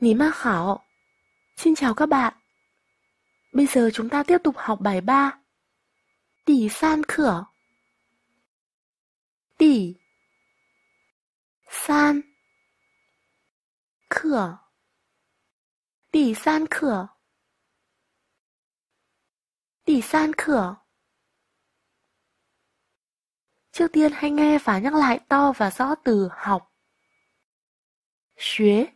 Ní mác hảo. Xin chào các bạn. Bây giờ chúng ta tiếp tục học bài ba Tỷ san cửa. Tỷ san cửa. Tỷ san cửa. Tỷ san tiên hãy nghe và nhắc lại to và rõ từ học. Xuế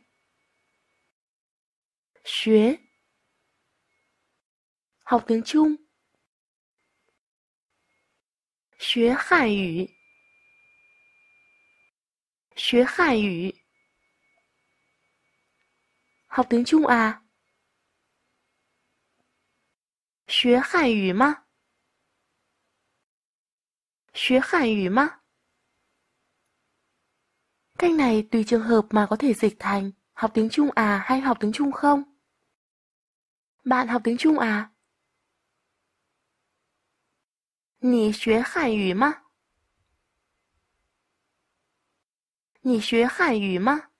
学 học tiếng Trung. Xuế Hàn Học tiếng Trung à? Xuế Hàn Yu Cách này tùy trường hợp mà có thể dịch thành học tiếng Trung à hay học tiếng Trung không? Bạn học tiếng Trung à? 你学汉语吗？你学汉语吗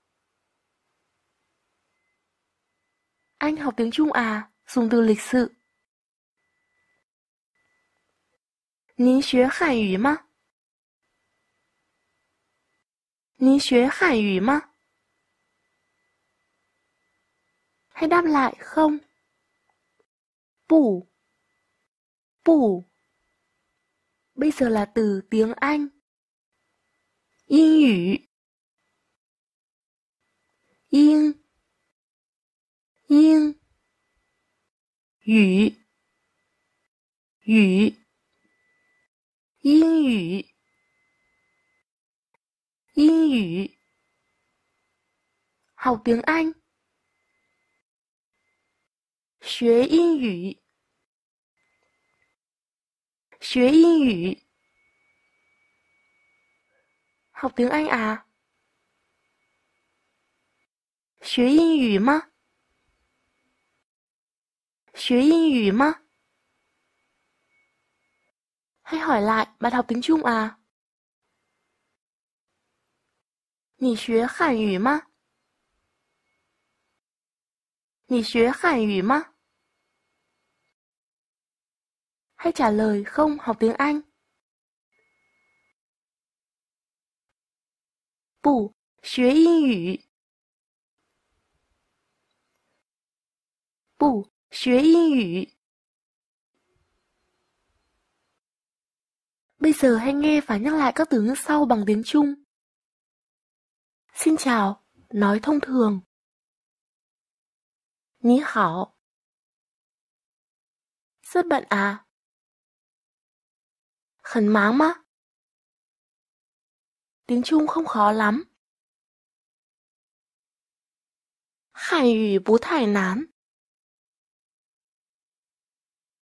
？Anh học tiếng Trung à? Dùng từ lịch sự. 您学汉语吗？您学汉语吗？Hãy đáp lại không? Bù Bù Bây giờ là từ tiếng Anh Yên ngữ Yên Yên Ngữ Ngữ Yên ngữ Yên ngữ Học tiếng Anh 学英语，学英语，好听啊！学英语吗？学英语吗？还问来，你学中文啊？你学汉语吗？你学汉语吗？hay trả lời không học tiếng Anh? Bù, xuế yên ngữ. Bù, xuế yên ngữ. Bây giờ hãy nghe và nhắc lại các từ ngữ sau bằng tiếng Trung. Xin chào, nói thông thường. Ní hảo. Rất bận à? 很忙吗？tiếng trung không khó lắm. 汉语不太难。